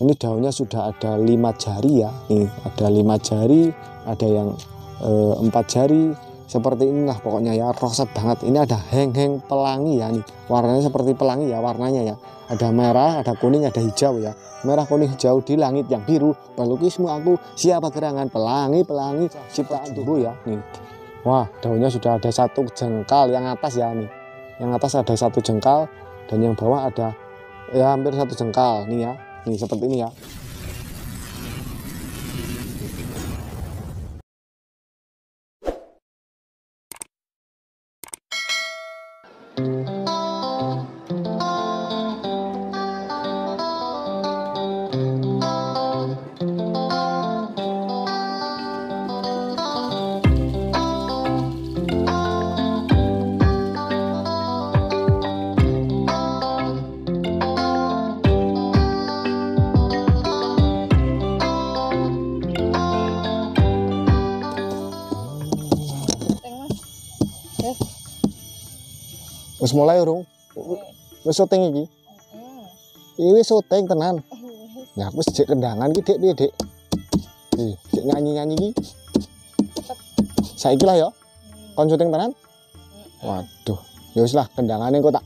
ini daunnya sudah ada lima jari ya nih ada lima jari ada yang eh, empat jari seperti ini. lah pokoknya ya roset banget ini ada heng-heng pelangi ya nih warnanya seperti pelangi ya warnanya ya ada merah ada kuning ada hijau ya merah kuning hijau di langit yang biru pelukismu aku siapa gerangan pelangi pelangi ciptaan tubuh ya nih wah daunnya sudah ada satu jengkal yang atas ya nih yang atas ada satu jengkal dan yang bawah ada ya hampir satu jengkal nih ya nih seperti ini ya Wis mulai urung? Wis syuting iki. Iki wis syuting tenan. Ya aku sejak kendangan iki Dik, piye Dik? Iki nyanyi-nyanyi iki. Saiki lah ya. Kon syuting tenan? Waduh, ya wis lah kendangane kok tak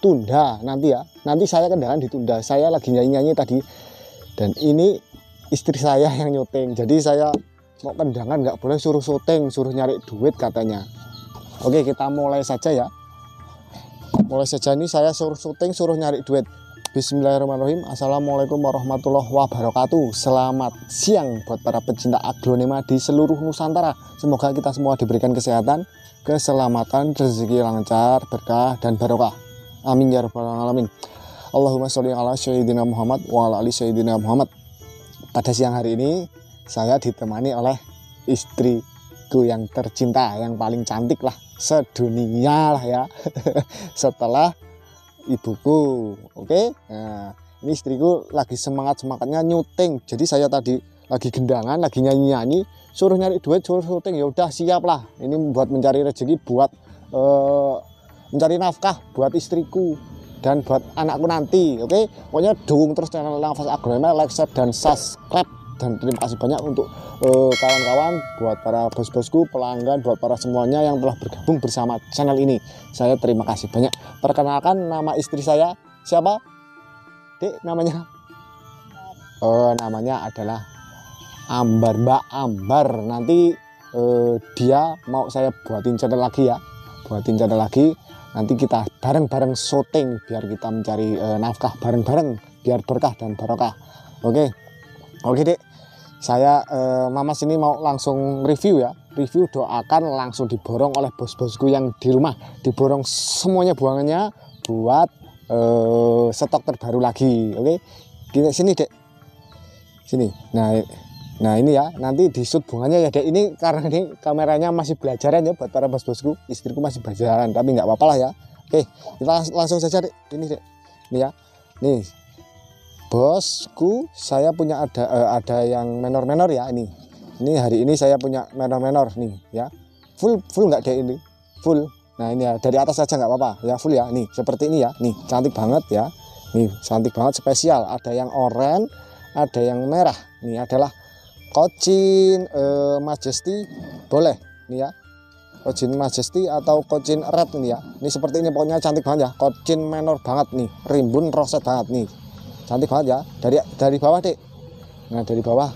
tunda nanti ya. Nanti saya kendangan ditunda. Saya lagi nyanyi-nyanyi tadi dan ini istri saya yang nyuting. Jadi saya mau kendangan nggak boleh suruh syuting, suruh nyari duit katanya. Oke, kita mulai saja ya mulai sejak ini saya suruh syuting suruh nyari duit Bismillahirrahmanirrahim Assalamualaikum warahmatullahi wabarakatuh Selamat siang buat para pecinta aglonema di seluruh Nusantara Semoga kita semua diberikan kesehatan, keselamatan, rezeki lancar, berkah, dan barokah Amin ya rabbal alamin Allahumma sholli ala sayyidina Muhammad wa ala ali sayyidina Muhammad Pada siang hari ini saya ditemani oleh istri yang tercinta yang paling cantik lah sedunia lah ya setelah ibuku oke okay? nah, ini istriku lagi semangat semangatnya nyuting jadi saya tadi lagi gendangan lagi nyanyi nyanyi suruh nyari duit suruh syuting ya udah siap lah ini buat mencari rezeki buat uh, mencari nafkah buat istriku dan buat anakku nanti oke okay? pokoknya dukung terus channel nafas agronomi like share dan subscribe dan terima kasih banyak untuk eh, kawan-kawan uh, buat para bos-bosku pelanggan buat para semuanya yang telah bergabung bersama channel ini saya terima kasih banyak perkenalkan nama istri saya siapa dek namanya oh namanya adalah Ambar Mbak Ambar nanti uh, dia mau saya buatin channel lagi ya buatin channel lagi nanti kita bareng-bareng syuting biar kita mencari uh, nafkah bareng-bareng biar berkah dan barokah oke okay. Oke dek, saya eh, Mama sini mau langsung review ya. Review doakan langsung diborong oleh bos-bosku yang di rumah. Diborong semuanya buangannya buat eh, stok terbaru lagi. Oke, Gini, sini dek, sini. Nah, nah ini ya nanti di shoot bunganya ya dek ini karena ini kameranya masih belajaran ya buat para bos-bosku. Istriku masih belajaran tapi nggak apa-apa lah ya. Oke, kita langsung saja dek. Ini dek, ini ya, nih bosku saya punya ada uh, ada yang menor-menor ya ini ini hari ini saya punya menor-menor nih ya full full nggak kayak ini full nah ini ya dari atas aja nggak apa-apa ya full ya nih seperti ini ya nih cantik banget ya nih cantik banget spesial ada yang oranye ada yang merah nih adalah kocin uh, eh, majesty boleh nih ya kocin majesty atau kocin red nih ya ini seperti ini pokoknya cantik banget ya kocin menor banget nih rimbun roset banget nih cantik banget ya dari dari bawah dek nah dari bawah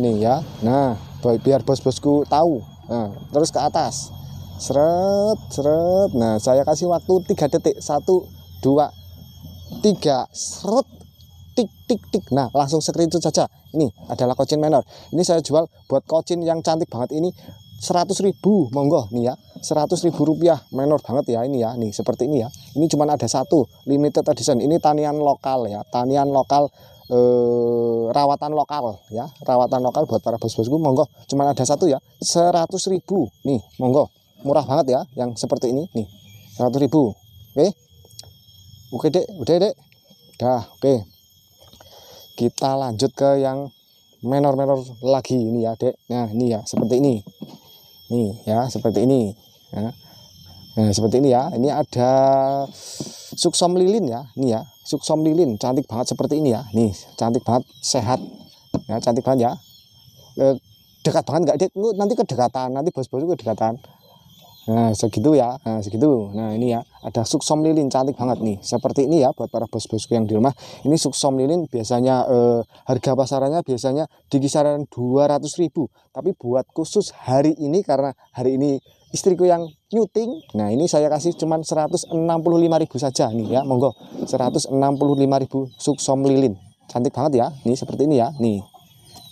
ini ya nah biar bos-bosku tahu nah, terus ke atas seret seret nah saya kasih waktu tiga detik satu dua tiga seret tik tik tik nah langsung screenshot saja ini adalah kocin menor ini saya jual buat kocin yang cantik banget ini seratus ribu monggo nih ya seratus ribu rupiah menor banget ya ini ya nih seperti ini ya ini cuma ada satu limited edition ini tanian lokal ya tanian lokal eh, rawatan lokal ya rawatan lokal buat para bos-bosku monggo cuma ada satu ya seratus ribu nih monggo murah banget ya yang seperti ini nih seratus ribu oke oke dek udah dek dah oke kita lanjut ke yang menor-menor lagi ini ya dek nah ini ya seperti ini nih ya seperti ini ya. Nah, seperti ini ya ini ada suksom lilin ya ini ya suksom lilin cantik banget seperti ini ya nih cantik banget sehat ya cantik banget ya dekat banget nggak dek nanti kedekatan nanti bos-bos kedekatan Nah, segitu ya. Nah, segitu. Nah, ini ya. Ada suksom lilin cantik banget nih. Seperti ini ya buat para bos-bosku yang di rumah. Ini suksom lilin biasanya eh, harga pasarannya biasanya di kisaran ribu Tapi buat khusus hari ini karena hari ini istriku yang nyuting. Nah, ini saya kasih cuman ribu saja nih ya. Monggo ribu suksom lilin. Cantik banget ya. Nih seperti ini ya. Nih.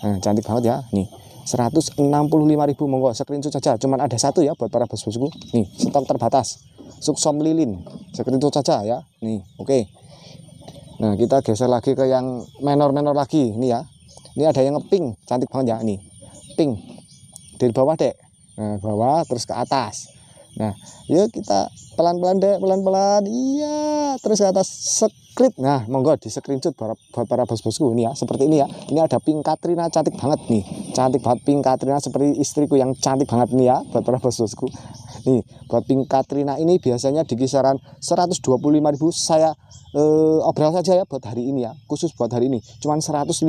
Nah, cantik banget ya. Nih. 165 ribu monggo screenshot saja cuman ada satu ya buat para bos-bosku nih stok terbatas suksom lilin screenshot saja ya nih oke okay. nah kita geser lagi ke yang menor-menor lagi ini ya ini ada yang ngeping cantik banget ya nih pink dari bawah dek nah, bawah terus ke atas Nah, yuk ya kita pelan-pelan deh, pelan-pelan. Iya, terus ke atas sekrit. Nah, monggo di screenshot para, para bos-bosku ini ya, seperti ini ya. Ini ada Pink Katrina cantik banget nih. Cantik banget Pink Katrina seperti istriku yang cantik banget nih ya buat para bos-bosku. Nih, buat Pink Katrina ini biasanya di kisaran 125.000 saya eh, obral saja ya buat hari ini ya. Khusus buat hari ini cuman 115.000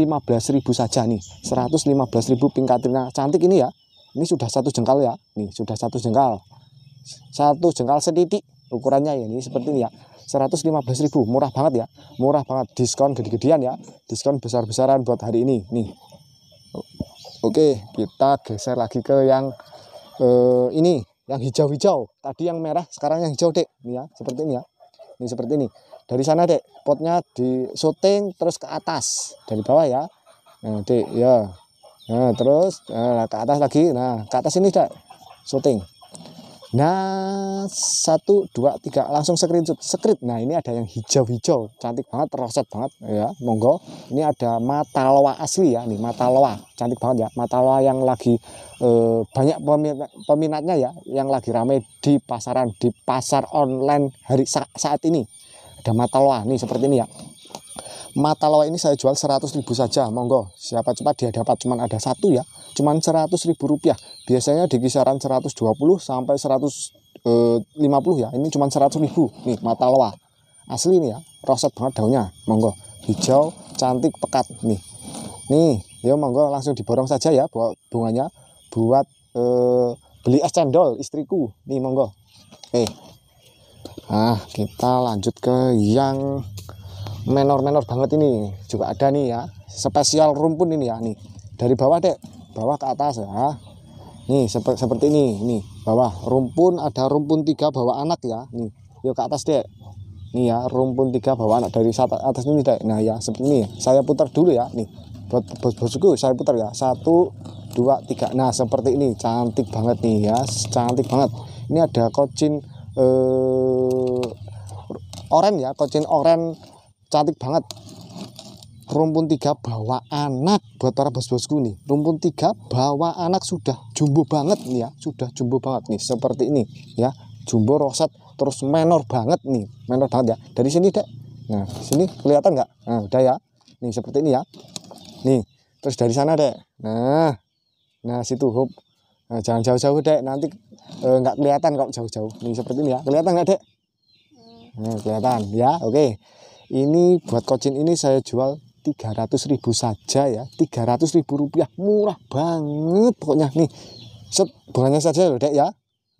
saja nih. 115.000 Pink Katrina cantik ini ya. Ini sudah satu jengkal ya. Nih, sudah satu jengkal satu jengkal setitik ukurannya ya ini seperti ini ya 115.000 murah banget ya murah banget diskon gede-gedean ya diskon besar-besaran buat hari ini nih Oke kita geser lagi ke yang eh, ini yang hijau-hijau tadi yang merah sekarang yang hijau dek ini ya seperti ini ya ini seperti ini dari sana dek potnya di syuting terus ke atas dari bawah ya nah, dek ya nah, terus nah, ke atas lagi nah ke atas ini dek syuting Nah, satu, dua, tiga, langsung screenshot, script. Nah, ini ada yang hijau-hijau, cantik banget, roset banget, ya, monggo. Ini ada mata loa asli ya, nih mata loa, cantik banget ya, mata loa yang lagi e, banyak peminatnya ya, yang lagi ramai di pasaran, di pasar online hari saat ini. Ada mata loa nih seperti ini ya, mata loa ini saya jual 100 ribu saja monggo siapa cepat dia dapat cuman ada satu ya cuman 100 ribu rupiah biasanya di kisaran 120 sampai 150 eh, ya ini cuman 100 ribu nih mata loa asli nih ya roset banget daunnya monggo hijau cantik pekat nih nih ya monggo langsung diborong saja ya buat bunganya buat eh, beli es cendol istriku nih monggo eh nah kita lanjut ke yang menor-menor banget ini juga ada nih ya spesial rumpun ini ya nih dari bawah dek bawah ke atas ya nih sep seperti ini nih bawah rumpun ada rumpun tiga bawah anak ya nih yuk ke atas dek nih ya rumpun tiga bawah anak dari atas ini dek nah ya seperti ini ya. saya putar dulu ya nih buat bos bosku saya putar ya satu dua tiga nah seperti ini cantik banget nih ya cantik banget ini ada kocin eh, oren ya kocin oren cantik banget rumpun tiga bawa anak buat para bos-bosku nih rumpun tiga bawa anak sudah jumbo banget nih ya sudah jumbo banget nih seperti ini ya jumbo roset terus menor banget nih menor banget ya dari sini dek nah sini kelihatan nggak nah udah ya nih seperti ini ya nih terus dari sana dek nah nah situ hub nah, jangan jauh-jauh dek nanti eh, nggak eh, kelihatan kok jauh-jauh nih seperti ini ya kelihatan nggak dek hmm. nah, kelihatan ya oke okay ini buat kocin ini saya jual 300 ribu saja ya 300 ribu rupiah murah banget pokoknya nih set bolanya saja loh dek ya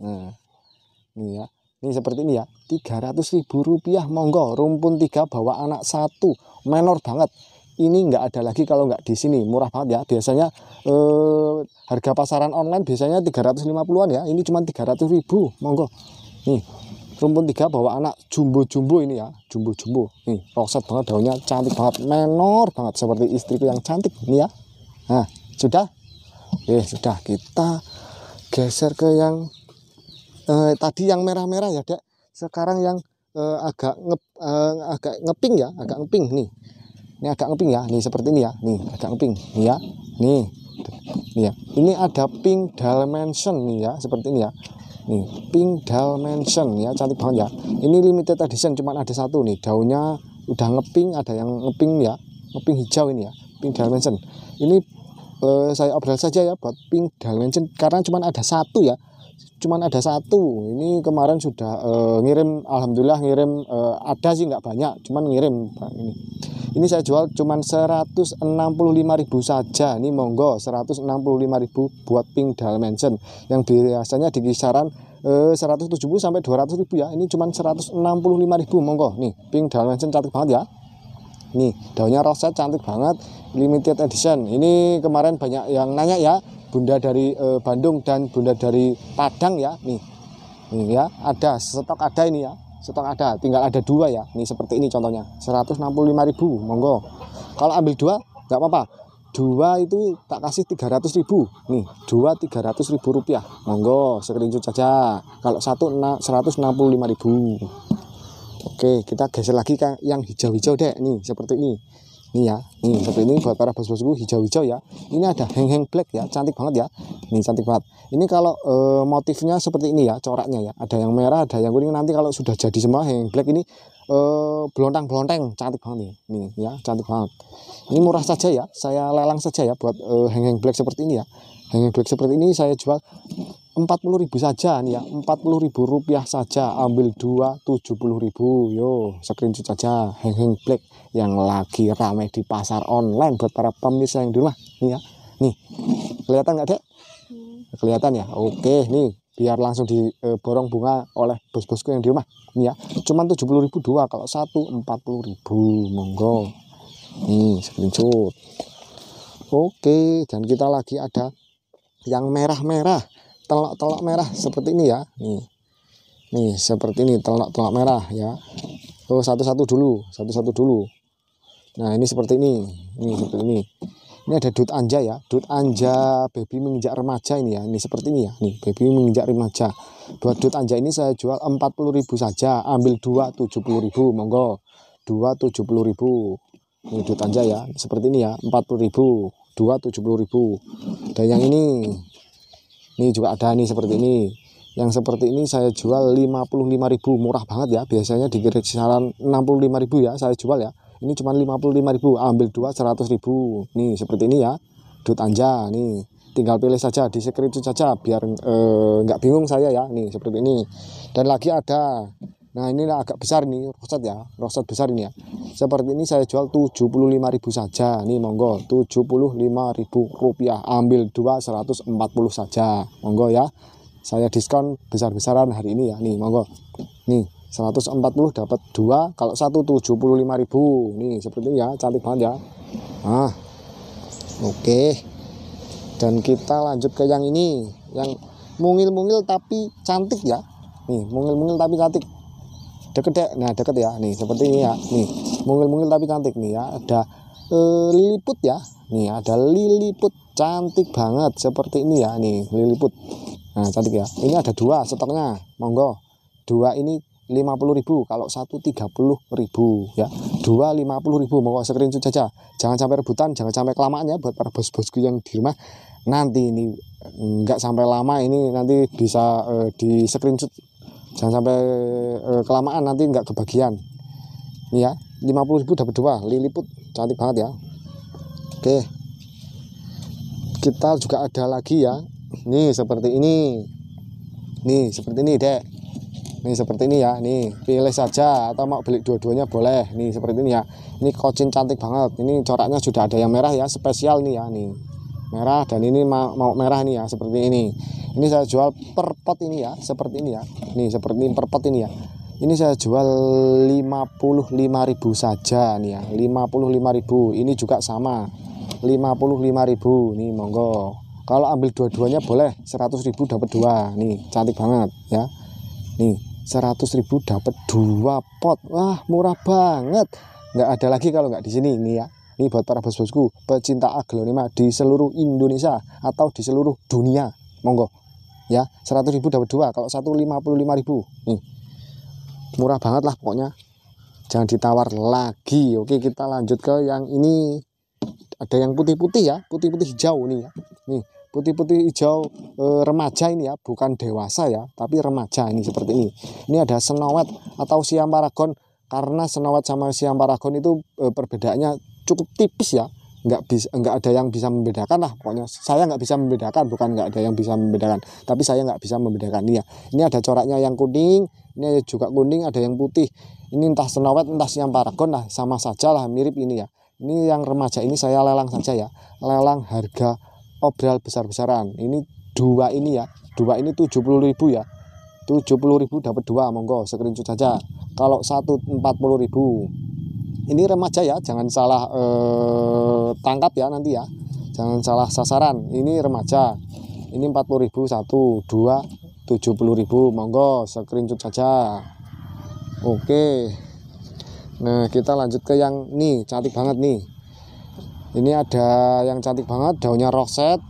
nah, ini ya ini seperti ini ya 300 ribu rupiah monggo rumpun tiga bawa anak satu menor banget ini nggak ada lagi kalau nggak di sini murah banget ya biasanya eh, harga pasaran online biasanya 350an ya ini cuma 300 ribu monggo nih rumpun tiga bawa anak jumbo-jumbo ini ya jumbo-jumbo nih roset banget daunnya cantik banget menor banget seperti istriku yang cantik ini ya nah sudah eh sudah kita geser ke yang eh, tadi yang merah-merah ya dek sekarang yang eh, agak nge, eh, agak ngeping ya agak ngeping nih ini agak ngeping ya nih seperti ini ya nih agak ngeping nih ya nih nih ya ini ada pink dimension nih ya seperti ini ya nih pink dimension ya cantik banget ya ini limited edition cuma ada satu nih daunnya udah ngeping ada yang ngeping ya ngeping hijau ini ya pink dimension ini eh, saya obrol saja ya buat pink dimension karena cuma ada satu ya cuman ada satu ini kemarin sudah uh, ngirim alhamdulillah ngirim uh, ada sih nggak banyak cuman ngirim ini ini saya jual cuma 165.000 saja ini monggo 165.000 buat pink dimension yang biasanya di kisaran eh, 170 sampai 200 ribu ya ini cuma 165.000 monggo nih pink dimension cantik banget ya nih daunnya roset cantik banget limited edition ini kemarin banyak yang nanya ya bunda dari eh, Bandung dan bunda dari Padang ya nih ini ya ada stok ada ini ya stok ada tinggal ada dua ya ini seperti ini contohnya 165.000 monggo kalau ambil dua nggak apa-apa dua itu tak kasih 300.000 nih dua 300.000 rupiah monggo screenshot saja kalau satu 165 ribu oke kita geser lagi kan yang hijau-hijau deh nih seperti ini ini ya ini seperti ini buat para bos-bosku hijau-hijau ya ini ada heng-heng black ya cantik banget ya ini cantik banget ini kalau e, motifnya seperti ini ya coraknya ya ada yang merah ada yang kuning nanti kalau sudah jadi semua heng, black ini e, eh, belontang-belontang cantik banget ya ini ya cantik banget ini murah saja ya saya lelang saja ya buat eh, heng-heng black seperti ini ya heng-heng black seperti ini saya jual ribu saja nih ya ribu rupiah saja ambil dua ribu yo screenshot saja heng heng black yang lagi ramai di pasar online buat para pemirsa yang di rumah nih ya nih kelihatan nggak dek hmm. kelihatan ya oke nih biar langsung diborong e, bunga oleh bos-bosku yang di rumah nih ya cuman ribu dua kalau satu ribu monggo nih screenshot oke dan kita lagi ada yang merah-merah telak-telak merah seperti ini ya. Nih. Nih, seperti ini telak-telak merah ya. Oh, satu-satu dulu, satu-satu dulu. Nah, ini seperti ini. Ini seperti ini. Ini ada dut anja ya. Dut anja baby menginjak remaja ini ya. Ini seperti ini ya. Nih, baby menginjak remaja. Buat dut anja ini saya jual ribu saja. Ambil puluh ribu monggo. 2 ribu Ini dut anja ya. Seperti ini ya, 40.000, puluh ribu Dan yang ini ini juga ada nih seperti ini yang seperti ini saya jual 55.000 murah banget ya biasanya di kisaran 65.000 ya saya jual ya ini cuma 55.000 ambil dua 100.000 nih seperti ini ya dut anja nih tinggal pilih saja di screenshot saja biar eh, nggak eh, bingung saya ya nih seperti ini dan lagi ada Nah ini agak besar nih roset ya, roset besar ini ya. Seperti ini saya jual 75.000 saja. Nih monggo 75.000 rupiah. Ambil 2 140 saja. Monggo ya. Saya diskon besar-besaran hari ini ya. Nih monggo. Nih 140 dapat 2 kalau 1 75.000. Nih seperti ini ya, cantik banget ya. Nah. Oke. Dan kita lanjut ke yang ini, yang mungil-mungil tapi cantik ya. Nih, mungil-mungil tapi cantik deket ya nah deket ya nih seperti ini ya nih mungil-mungil tapi cantik nih ya ada e, liliput ya nih ada liliput cantik banget seperti ini ya nih liliput nah cantik ya ini ada dua stoknya monggo dua ini 50.000 kalau satu 30.000 ya dua 50.000 monggo screenshot saja jangan sampai rebutan jangan sampai kelamaan ya buat para bos-bosku yang di rumah nanti ini nggak sampai lama ini nanti bisa uh, di screenshot jangan sampai e, kelamaan nanti nggak kebagian ini ya 50.000 dapat dua liliput cantik banget ya oke kita juga ada lagi ya nih seperti ini nih seperti ini dek nih seperti ini ya nih pilih saja atau mau beli dua-duanya boleh nih seperti ini ya ini kocin cantik banget ini coraknya sudah ada yang merah ya spesial nih ya nih merah dan ini mau, merah nih ya seperti ini ini saya jual per pot ini ya seperti ini ya nih seperti ini per pot ini ya ini saya jual 55.000 saja nih ya 55.000 ini juga sama 55.000 nih monggo kalau ambil dua-duanya boleh 100.000 dapat dua nih cantik banget ya nih 100.000 dapat dua pot wah murah banget nggak ada lagi kalau nggak di sini ini ya ini buat para bos-bosku pecinta aglonema di seluruh Indonesia atau di seluruh dunia monggo ya 100 ribu dapat dua kalau satu 55.000 ribu nih murah banget lah pokoknya jangan ditawar lagi oke kita lanjut ke yang ini ada yang putih-putih ya putih-putih hijau nih ya nih putih-putih hijau e, remaja ini ya bukan dewasa ya tapi remaja ini seperti ini ini ada senawat atau siam paragon karena senawat sama siam paragon itu e, perbedaannya cukup tipis ya nggak bisa nggak ada yang bisa membedakan lah pokoknya saya nggak bisa membedakan bukan nggak ada yang bisa membedakan tapi saya nggak bisa membedakan ini ya ini ada coraknya yang kuning ini juga kuning ada yang putih ini entah senawet entah siang paragon lah sama saja lah mirip ini ya ini yang remaja ini saya lelang saja ya lelang harga obral besar-besaran ini dua ini ya dua ini tujuh puluh ribu ya tujuh puluh ribu dapat dua monggo screenshot saja kalau satu empat puluh ribu ini remaja ya jangan salah eh, tangkap ya nanti ya jangan salah sasaran ini remaja ini 40.000 satu dua 70.000 monggo screenshot saja oke nah kita lanjut ke yang ini, cantik banget nih ini ada yang cantik banget daunnya roset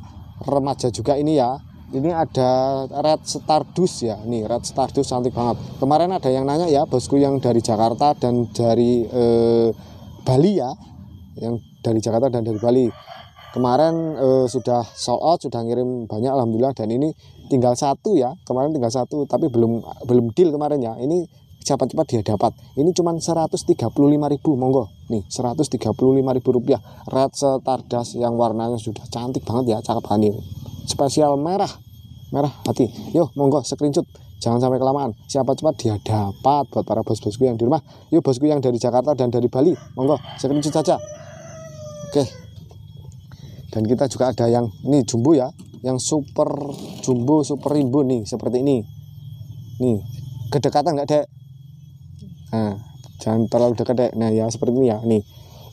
remaja juga ini ya ini ada red stardust ya nih red stardust cantik banget kemarin ada yang nanya ya bosku yang dari Jakarta dan dari eh, Bali ya yang dari Jakarta dan dari Bali kemarin eh, sudah sold out sudah ngirim banyak alhamdulillah dan ini tinggal satu ya kemarin tinggal satu tapi belum belum deal kemarin ya ini cepat-cepat dia dapat ini cuma 135.000 monggo nih 135.000 rupiah red stardust yang warnanya sudah cantik banget ya cakep banget spesial merah merah hati yuk monggo screenshot jangan sampai kelamaan siapa cepat dia dapat buat para bos-bosku yang di rumah yuk bosku yang dari Jakarta dan dari Bali monggo screenshot saja oke dan kita juga ada yang ini jumbo ya yang super jumbo super rimbo nih seperti ini nih kedekatan nggak dek nah jangan terlalu dekat dek nah ya seperti ini ya nih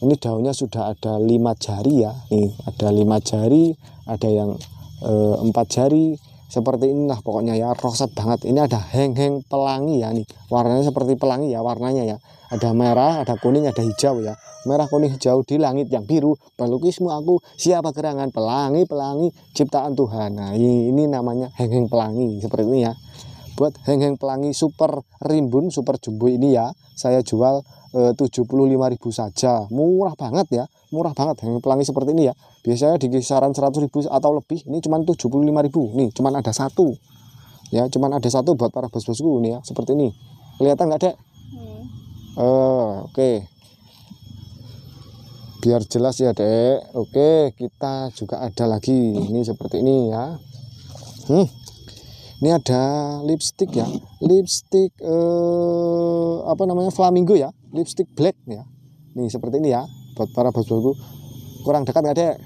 ini daunnya sudah ada lima jari ya nih ada lima jari ada yang Eh, empat jari seperti ini inilah pokoknya ya roset banget ini ada heng-heng pelangi ya nih warnanya seperti pelangi ya warnanya ya ada merah ada kuning ada hijau ya merah kuning hijau di langit yang biru pelukismu aku siapa gerangan pelangi pelangi ciptaan Tuhan nah ini namanya heng-heng pelangi seperti ini ya buat heng-heng pelangi super rimbun super jumbo ini ya saya jual eh, 75.000 saja. Murah banget ya, murah banget yang pelangi seperti ini ya. Biasanya di kisaran 100.000 atau lebih, ini cuma 75.000. Nih, cuma ada satu. Ya, cuma ada satu buat para bos-bosku ini ya, seperti ini. Kelihatan enggak, Dek? Hmm. Eh, oke. Okay. Biar jelas ya, Dek. Oke, okay, kita juga ada lagi. Ini seperti ini ya. Hmm ini ada lipstick ya lipstick eh, apa namanya flamingo ya lipstick black ya nih seperti ini ya buat para bos bosku kurang dekat nggak dek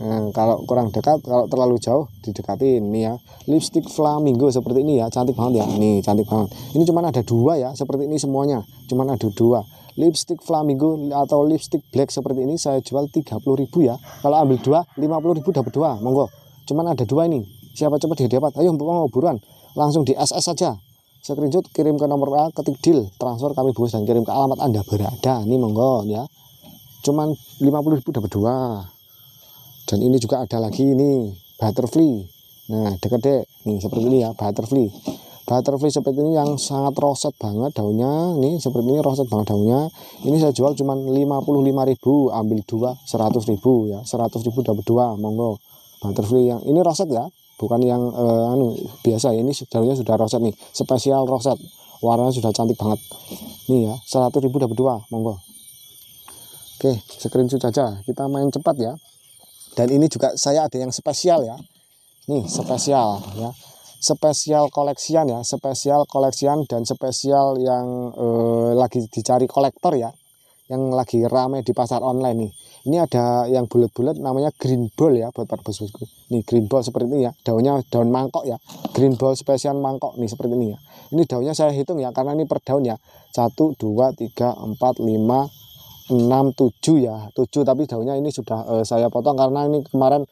Nah, kalau kurang dekat, kalau terlalu jauh didekatin nih ya. Lipstick flamingo seperti ini ya, cantik banget ya. Nih, cantik banget. Ini cuman ada dua ya, seperti ini semuanya. Cuman ada dua. Lipstick flamingo atau lipstick black seperti ini saya jual 30.000 ya. Kalau ambil dua, 50.000 dapat dua. Monggo. Cuman ada dua ini siapa cepat dia dapat ayo mau buruan langsung di SS saja screenshot kirim ke nomor A ketik deal transfer kami bos dan kirim ke alamat anda berada ini monggo ya cuman 50 ribu dapat dua dan ini juga ada lagi ini butterfly nah deket dek nih seperti ini ya butterfly butterfly seperti ini yang sangat roset banget daunnya nih seperti ini roset banget daunnya ini saya jual cuma 55.000 ambil dua 100.000 ya 100.000 dapat dua monggo butterfly yang ini roset ya bukan yang eh, anu biasa ini sebenarnya sudah roset nih spesial roset warnanya sudah cantik banget nih ya 100.000 dapat dua monggo oke screenshot aja kita main cepat ya dan ini juga saya ada yang spesial ya nih spesial ya spesial koleksian ya spesial koleksian dan spesial yang eh, lagi dicari kolektor ya yang lagi rame di pasar online nih. Ini ada yang bulat-bulat namanya green ball ya buat para bos-bosku. Nih green ball seperti ini ya, daunnya daun mangkok ya. Green ball spesial mangkok nih seperti ini ya. Ini daunnya saya hitung ya karena ini per daun ya. 1 2 3 4 5 6 7 ya. 7 tapi daunnya ini sudah uh, saya potong karena ini kemarin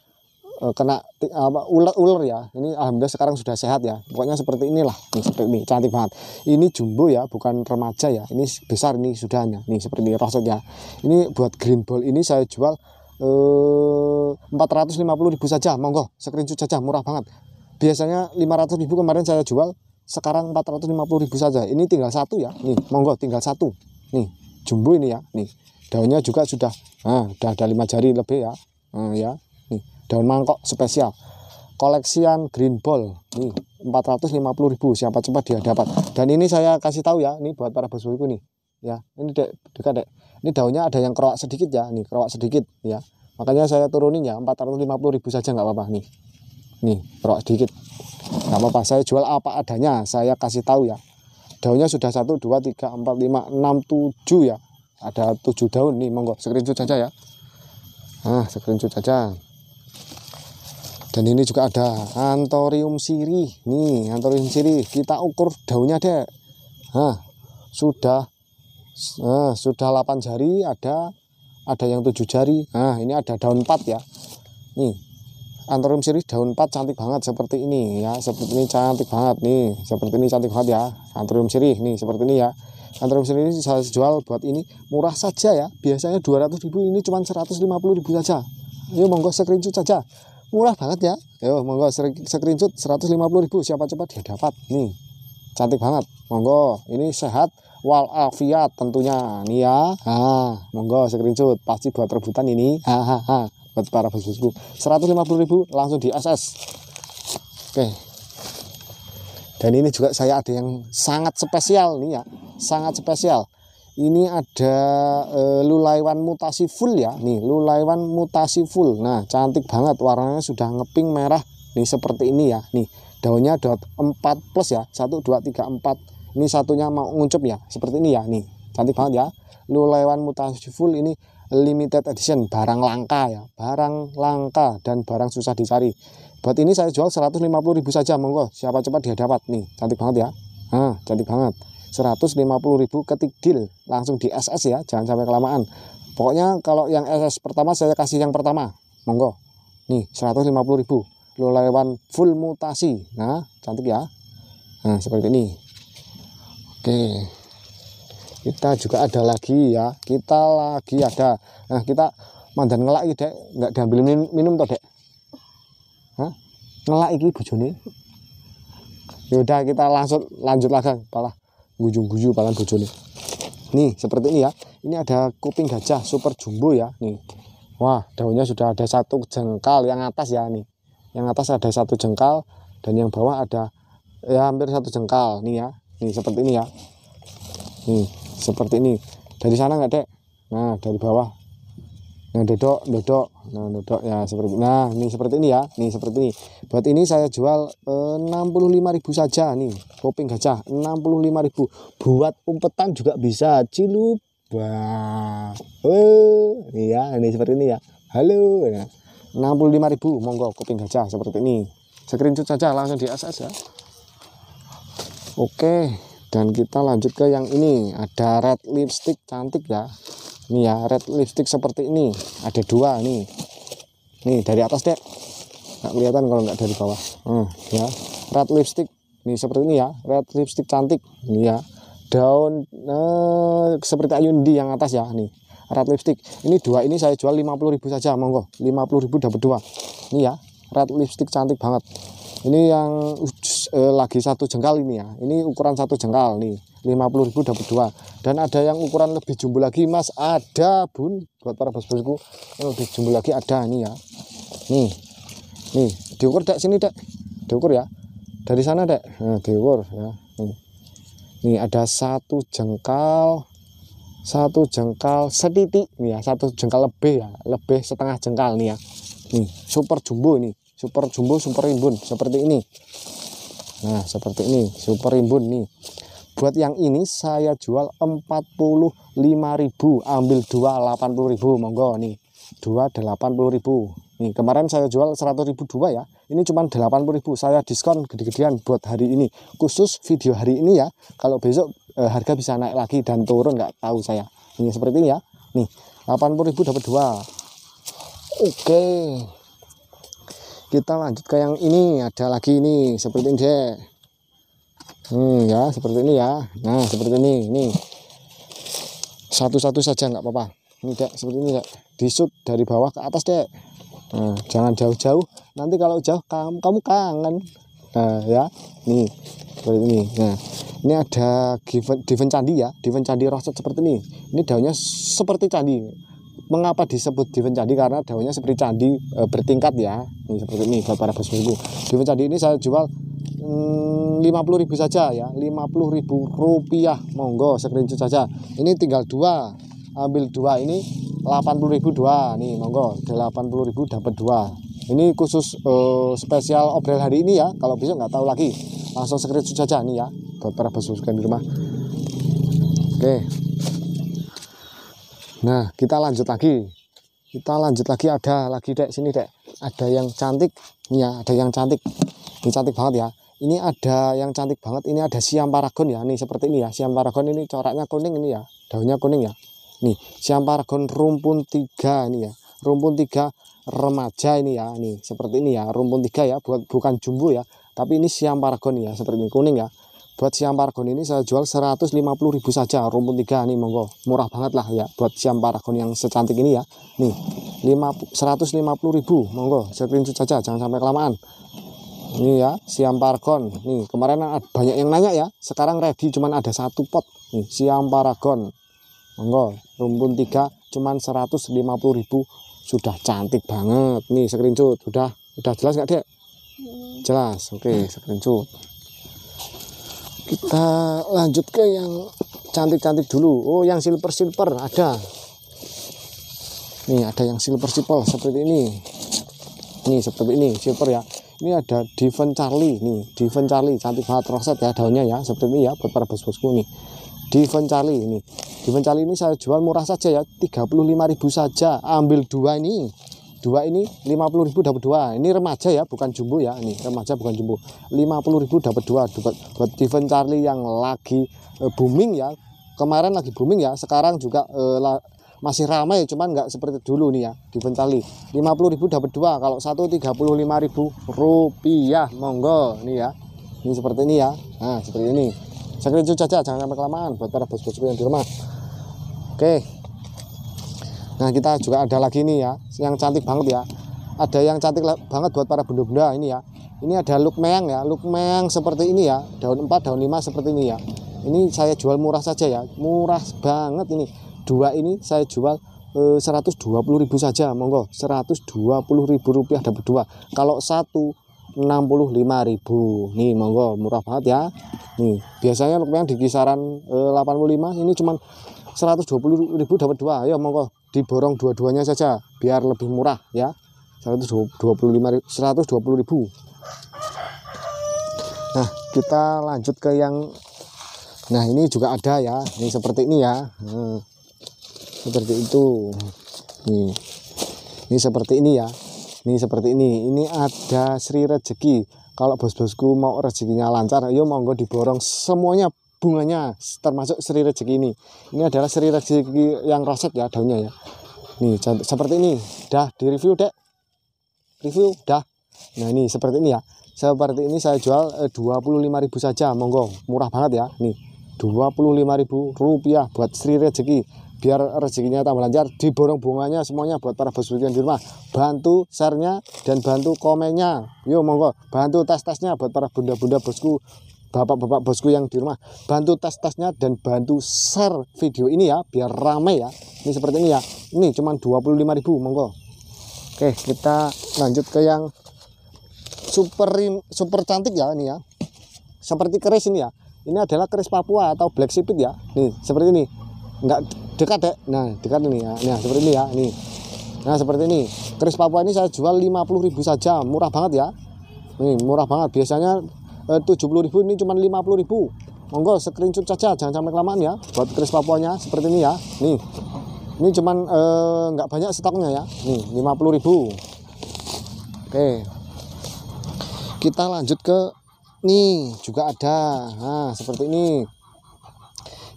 Eh, kena apa ular-ular ya. Ini alhamdulillah sekarang sudah sehat ya. Pokoknya seperti inilah. Nih seperti ini cantik banget. Ini jumbo ya, bukan remaja ya. Ini besar nih sudahnya. Nih seperti ini rasanya. Ini buat green ball ini saya jual eh, empat ratus lima ribu saja monggo screenshot saja murah banget biasanya lima ribu kemarin saya jual sekarang empat ribu saja ini tinggal satu ya nih monggo tinggal satu nih jumbo ini ya nih daunnya juga sudah nah, sudah ada lima jari lebih ya nah, ya daun mangkok spesial koleksian green ball nih ribu siapa cepat dia dapat dan ini saya kasih tahu ya ini buat para bosku nih ya ini dek dekat dek ini daunnya ada yang kerawak sedikit ya nih kerawak sedikit ya makanya saya turunin ya ribu saja nggak apa-apa nih nih kerawak sedikit nggak apa-apa saya jual apa adanya saya kasih tahu ya daunnya sudah satu dua tiga empat lima enam tujuh ya ada tujuh daun nih monggo screenshot saja ya nah screenshot saja dan ini juga ada antorium siri nih antorium siri kita ukur daunnya deh nah, sudah nah, sudah 8 jari ada ada yang 7 jari nah ini ada daun 4 ya nih antorium siri daun 4 cantik banget seperti ini ya seperti ini cantik banget nih seperti ini cantik banget ya antorium siri nih seperti ini ya antorium siri ini saya jual buat ini murah saja ya. Biasanya 200.000 ini cuma 150.000 saja. Ayo monggo screenshot saja murah banget ya ayo monggo screenshot 150 ribu siapa cepat dia dapat nih cantik banget monggo ini sehat walafiat tentunya nih ya ah monggo screenshot pasti buat rebutan ini hahaha buat para bos bosku 150 ribu langsung di SS oke dan ini juga saya ada yang sangat spesial nih ya sangat spesial ini ada e, lulaiwan mutasi full ya nih lulaiwan mutasi full nah cantik banget warnanya sudah ngeping merah nih seperti ini ya nih daunnya ada 4 plus ya 1 2 3 4 ini satunya mau nguncup ya seperti ini ya nih cantik banget ya lulaiwan mutasi full ini limited edition barang langka ya barang langka dan barang susah dicari buat ini saya jual 150.000 saja monggo siapa cepat dia dapat nih cantik banget ya nah cantik banget 150.000 ketik deal langsung di SS ya jangan sampai kelamaan pokoknya kalau yang SS pertama saya kasih yang pertama monggo nih 150.000 ribu lo lewan full mutasi nah cantik ya nah seperti ini oke kita juga ada lagi ya kita lagi ada nah kita mandan ngelak ini dek nggak diambil minum, minum toh dek Hah? ngelak ini bojone yaudah kita langsung lanjut lagi palah guyu-guyu pakan bojone. Nih, seperti ini ya. Ini ada kuping gajah super jumbo ya, nih. Wah, daunnya sudah ada satu jengkal yang atas ya nih. Yang atas ada satu jengkal dan yang bawah ada ya hampir satu jengkal nih ya. Nih seperti ini ya. Nih, seperti ini. Dari sana nggak dek? Nah, dari bawah. Nah, dedok, dedok nah ya seperti nah ini seperti ini ya nih seperti ini buat ini saya jual eh, 65.000 saja nih koping gajah 65.000 buat umpetan juga bisa cilup wah eh, oh ini ya, ini seperti ini ya halo ya. 65.000 monggo koping gajah seperti ini screenshot saja langsung di ya oke dan kita lanjut ke yang ini ada red lipstick cantik ya Nih ya red lipstick seperti ini ada dua nih nih dari atas deh nggak kelihatan kalau nggak dari bawah hmm, ya red lipstick nih seperti ini ya red lipstick cantik Nih ya daun eh, seperti ayun di yang atas ya nih red lipstick ini dua ini saya jual 50.000 saja monggo 50.000 dapat dua Nih ya red lipstick cantik banget ini yang eh, lagi satu jengkal ini ya ini ukuran satu jengkal nih 50.000 dapat dua dan ada yang ukuran lebih jumbo lagi mas ada bun buat para bos bosku yang lebih jumbo lagi ada ini ya nih nih diukur dek sini dek diukur ya dari sana dek nah, diukur ya nih. nih ada satu jengkal satu jengkal setitik nih ya satu jengkal lebih ya lebih setengah jengkal nih ya nih super jumbo nih super jumbo super rimbun seperti ini Nah, seperti ini, super rimbun nih. Buat yang ini saya jual 45.000, ambil 2 80.000 monggo nih. 2 80.000. Nih, kemarin saya jual 100.000 dua ya. Ini cuma 80.000. Saya diskon gede-gedean buat hari ini. Khusus video hari ini ya. Kalau besok e, harga bisa naik lagi dan turun nggak tahu saya. Ini seperti ini ya. Nih, 80.000 dapat dua. Oke. Okay kita lanjut ke yang ini ada lagi ini seperti ini deh hmm, ya seperti ini ya nah seperti ini ini satu-satu saja nggak apa-apa ini dek seperti ini dek disut dari bawah ke atas deh. nah, jangan jauh-jauh nanti kalau jauh kamu kamu kangen nah, ya nih seperti ini nah ini ada given, given candi ya given candi roset seperti ini ini daunnya seperti candi mengapa disebut Diven Candi karena daunnya seperti candi e, bertingkat ya ini seperti ini buat para bosku Diven Candi ini saya jual hmm, lima puluh ribu saja ya lima puluh ribu rupiah monggo screenshot saja ini tinggal dua ambil dua ini delapan puluh ribu dua nih monggo delapan puluh ribu dapat dua ini khusus e, spesial obrol hari ini ya kalau besok nggak tahu lagi langsung screenshot saja nih ya buat para bosku di rumah oke okay. Nah, kita lanjut lagi. Kita lanjut lagi ada lagi dek sini dek. Ada yang cantik, nih ya, ada yang cantik. Ini cantik banget ya. Ini ada yang cantik banget. Ini ada siam paragon ya. Nih seperti ini ya. Siam paragon ini coraknya kuning ini ya. Daunnya kuning ya. Nih, siam paragon rumpun tiga ini ya. Rumpun tiga remaja ini ya. Nih seperti ini ya. Rumpun tiga ya. Buat bukan jumbo ya. Tapi ini siam paragon ya. Seperti ini kuning ya buat siam paragon ini saya jual 150.000 saja rumput tiga nih monggo murah banget lah ya buat siam paragon yang secantik ini ya nih puluh ribu monggo screenshot saja jangan sampai kelamaan ini ya siam paragon nih kemarin banyak yang nanya ya sekarang ready cuman ada satu pot nih siam paragon monggo rumpun tiga cuman ribu sudah cantik banget nih screenshot sudah sudah jelas nggak dek hmm. jelas oke okay, screenshot kita lanjut ke yang cantik-cantik dulu oh yang silver silver ada nih ada yang silver silver seperti ini nih seperti ini silver ya ini ada Devon Charlie nih Devon Charlie cantik banget roset ya daunnya ya seperti ini ya buat para bos-bosku nih Devon Charlie ini Devon Charlie ini saya jual murah saja ya 35.000 saja ambil dua ini dua ini 50.000 dapat dua ini remaja ya bukan jumbo ya ini remaja bukan jumbo 50.000 dapat dua dapat buat Steven Charlie yang lagi e, booming ya kemarin lagi booming ya sekarang juga e, la, masih ramai cuman nggak seperti dulu nih ya Steven Charlie 50.000 dapat dua kalau satu 35.000 rupiah monggo nih ya ini seperti ini ya nah seperti ini saya kira saja jangan sampai kelamaan buat para bos-bosku yang di rumah oke okay. Nah kita juga ada lagi ini ya, yang cantik banget ya. Ada yang cantik banget buat para benda-benda ini ya. Ini ada lukmeng ya, lukmeng seperti ini ya, daun 4, daun 5 seperti ini ya. Ini saya jual murah saja ya, murah banget ini. Dua ini saya jual eh, 120.000 saja, monggo. 120.000 rupiah dapat dua. Kalau satu 65.000. Nih, monggo murah banget ya. Nih, biasanya lumayan di kisaran eh, 85, ini cuman 120.000 dapat dua. Ayo monggo diborong dua-duanya saja biar lebih murah ya 125 120 ribu nah kita lanjut ke yang nah ini juga ada ya ini seperti ini ya hmm. seperti itu ini ini seperti ini ya ini seperti ini ini ada Sri Rezeki kalau bos-bosku mau rezekinya lancar ayo monggo diborong semuanya bunganya termasuk Sri Rezeki ini ini adalah Sri Rezeki yang roset ya daunnya ya nih seperti ini dah di review dek review dah nah ini seperti ini ya seperti ini saya jual eh, rp 25.000 saja monggo murah banget ya nih rp 25.000 buat Sri Rezeki biar rezekinya tambah lancar diborong bunganya semuanya buat para bos bikin di rumah bantu sharenya dan bantu komennya yuk monggo bantu tes tesnya buat para bunda-bunda bosku bapak-bapak bosku yang di rumah bantu tes-tesnya dan bantu share video ini ya biar ramai ya ini seperti ini ya ini cuman 25.000 monggo oke kita lanjut ke yang super super cantik ya ini ya seperti keris ini ya ini adalah keris Papua atau black sipit ya nih seperti ini enggak dekat ya? nah dekat ini ya nah seperti ini ya ini nah seperti ini keris Papua ini saya jual 50.000 saja murah banget ya nih murah banget biasanya Eh, ribu ini cuma ribu monggo screenshot saja jangan sampai kelamaan ya buat keris papuanya seperti ini ya nih ini cuman eh, nggak eh, banyak stoknya ya nih ribu oke kita lanjut ke nih juga ada nah seperti ini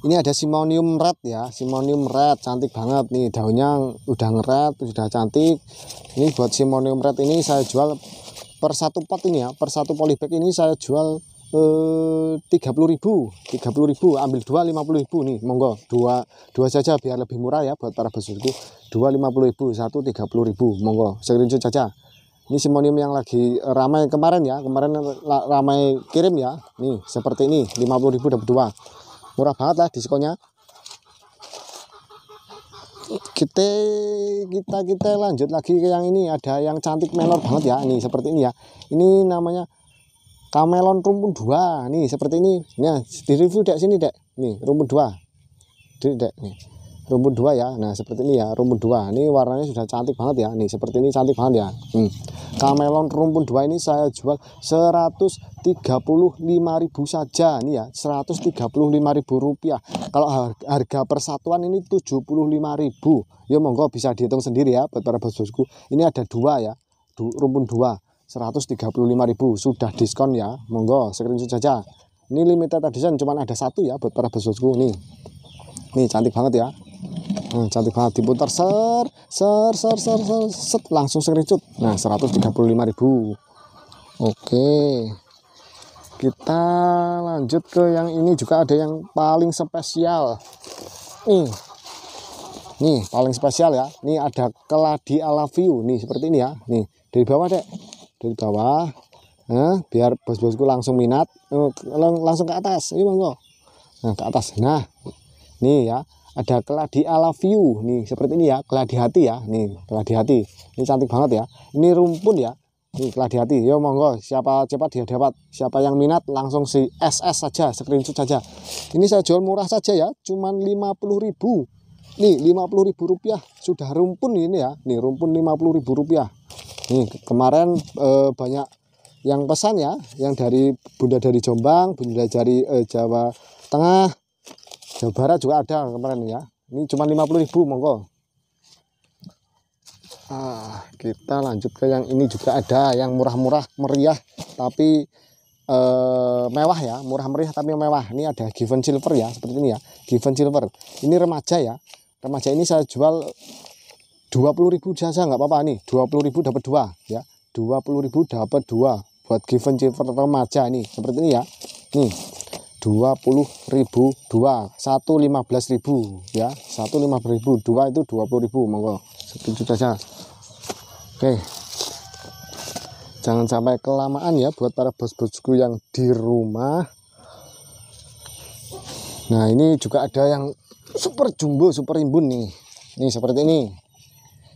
ini ada simonium red ya simonium red cantik banget nih daunnya udah ngeret sudah cantik ini buat simonium red ini saya jual per satu pot ini ya per satu polybag ini saya jual eh, tiga puluh ribu tiga puluh ribu ambil dua lima puluh ribu nih monggo dua dua saja biar lebih murah ya buat para besutku. dua lima puluh ribu satu tiga puluh ribu monggo screenshot saja ini simonium yang lagi ramai kemarin ya kemarin ramai kirim ya nih seperti ini lima puluh ribu dapat dua murah banget lah diskonnya kita kita kita lanjut lagi ke yang ini ada yang cantik melon banget ya ini seperti ini ya ini namanya kamelon rumpun dua nih seperti ini nih di review dek sini dek nih rumpun dua dek nih rumput dua ya nah seperti ini ya rumput dua ini warnanya sudah cantik banget ya nih seperti ini cantik banget ya hmm. kamelon rumput dua ini saya jual 135.000 saja nih ya 135.000 rupiah kalau harga persatuan ini 75.000 ya monggo bisa dihitung sendiri ya buat para bosku ini ada dua ya rumput dua 135.000 sudah diskon ya monggo screenshot saja ini limited edition cuman ada satu ya buat para bosku nih nih cantik banget ya Nah, cantik banget diputar ser ser ser ser, ser set langsung screenshot. Nah, 135.000. Oke. Kita lanjut ke yang ini juga ada yang paling spesial. Nih. Nih, paling spesial ya. Nih ada keladi ala view. Nih, seperti ini ya. Nih, dari bawah, Dek. Dari bawah. Nah, biar bos-bosku langsung minat. Eh, lang langsung ke atas. Ini monggo. Nah, ke atas. Nah. Nih ya ada keladi ala view nih seperti ini ya keladi hati ya nih keladi hati ini cantik banget ya ini rumpun ya nih keladi hati yo monggo siapa cepat dia dapat siapa yang minat langsung si SS saja screenshot saja ini saya jual murah saja ya cuman 50.000 nih 50.000 rupiah sudah rumpun ini ya nih rumpun 50.000 rupiah nih kemarin e, banyak yang pesan ya yang dari bunda dari Jombang bunda dari e, Jawa Tengah Jawa Barat juga ada kemarin ya ini cuma 50.000 monggo ah, kita lanjut ke yang ini juga ada yang murah-murah meriah tapi eh, mewah ya murah meriah tapi mewah ini ada given silver ya seperti ini ya given silver ini remaja ya remaja ini saya jual 20.000 jasa nggak apa-apa nih 20.000 dapat dua ya 20.000 dapat dua buat given silver remaja ini seperti ini ya nih 20.000 dua satu lima ribu ya satu lima ribu dua itu dua ribu monggo setuju saja oke jangan sampai kelamaan ya buat para bos-bosku yang di rumah nah ini juga ada yang super jumbo super rimbun nih ini seperti ini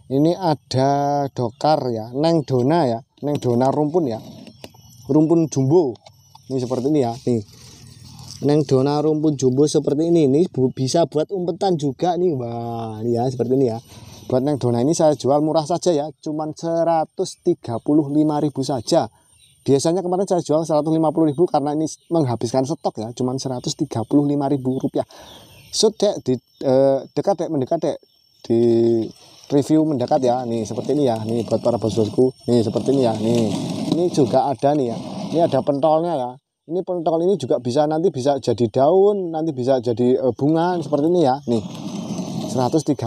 ini ada dokar ya neng dona ya neng dona rumpun ya rumpun jumbo ini seperti ini ya nih Neng dona rumpun jumbo seperti ini, ini bisa buat umpetan juga nih. Wah, ini ya seperti ini ya. Buat neng dona ini saya jual murah saja ya, cuman ribu saja. Biasanya kemarin saya jual ribu karena ini menghabiskan stok ya, cuman 135.000 rupiah. So, dek, di, eh, dekat dek, mendekat dek, di review mendekat ya nih seperti ini ya nih buat para bos-bosku nih seperti ini ya nih ini juga ada nih ya ini ada pentolnya ya ini pentol ini juga bisa nanti bisa jadi daun nanti bisa jadi eh, bunga seperti ini ya nih 135.000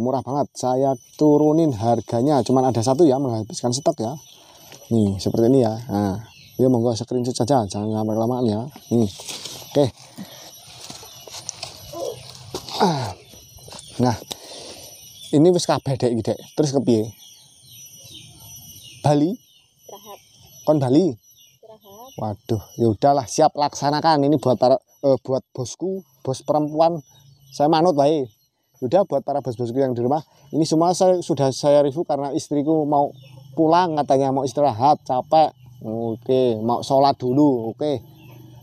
murah banget saya turunin harganya cuman ada satu ya menghabiskan stok ya nih seperti ini ya nah ya monggo screenshot saja jangan lama lamaan ya nih oke okay. Ah. nah ini wis kabeh dek dek terus ke kepiye Bali kon Bali waduh ya udahlah siap laksanakan ini buat para eh, buat bosku bos perempuan saya manut baik Yaudah buat para bos-bosku yang di rumah ini semua saya, sudah saya review karena istriku mau pulang katanya mau istirahat capek oke mau sholat dulu oke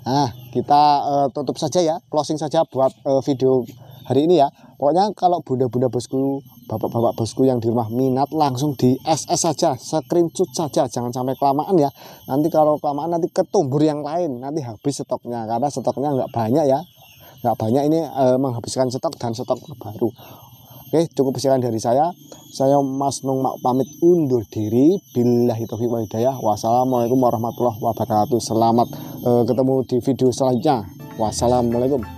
nah kita uh, tutup saja ya closing saja buat uh, video hari ini ya pokoknya kalau bunda-bunda bosku bapak-bapak bosku yang di rumah minat langsung di SS saja screenshot saja jangan sampai kelamaan ya nanti kalau kelamaan nanti ketumbur yang lain nanti habis stoknya karena stoknya nggak banyak ya nggak banyak ini e, menghabiskan stok dan stok baru Oke, cukup sekian dari saya. Saya Mas Nung mak pamit undur diri. Bila itu hidayah. Wassalamualaikum warahmatullahi wabarakatuh. Selamat e, ketemu di video selanjutnya. Wassalamualaikum.